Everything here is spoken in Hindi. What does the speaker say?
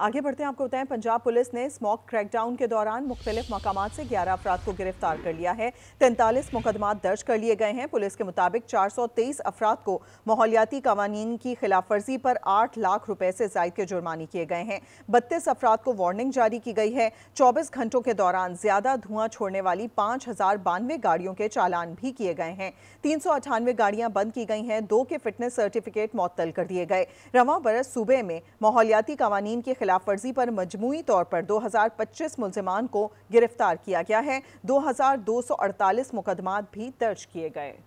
आगे बढ़ते हैं आपको बताएं पंजाब पुलिस ने स्मॉक क्रैकडाउन के दौरान मुख्तलिफ मकाम से ग्यारह अफराद को गिरफ्तार कर लिया है तैंतालीस मुकदमा दर्ज कर लिए गए हैं पुलिस के मुताबिक चार सौ तेईस अफराद को माहौलियाती कवानीन की खिलाफ वर्जी पर आठ लाख रुपए से जायद के जुर्माने किए गए हैं बत्तीस अफराद को वार्निंग जारी की गई है चौबीस घंटों के दौरान ज्यादा धुआं छोड़ने वाली पाँच हजार बानवे गाड़ियों के चालान भी किए गए हैं तीन सौ अठानवे गाड़ियां बंद की गई हैं दो के फिटनेस सर्टिफिकेट मअतल कर दिए गए रवा बरस सूबे में माहौलियाती कवानीन के खिलाफ वर्जी पर मजमू तौर पर 2025 मुलजमान को गिरफ्तार किया गया है दो दो हजार सौ अड़तालीस मुकदमा भी दर्ज किए गए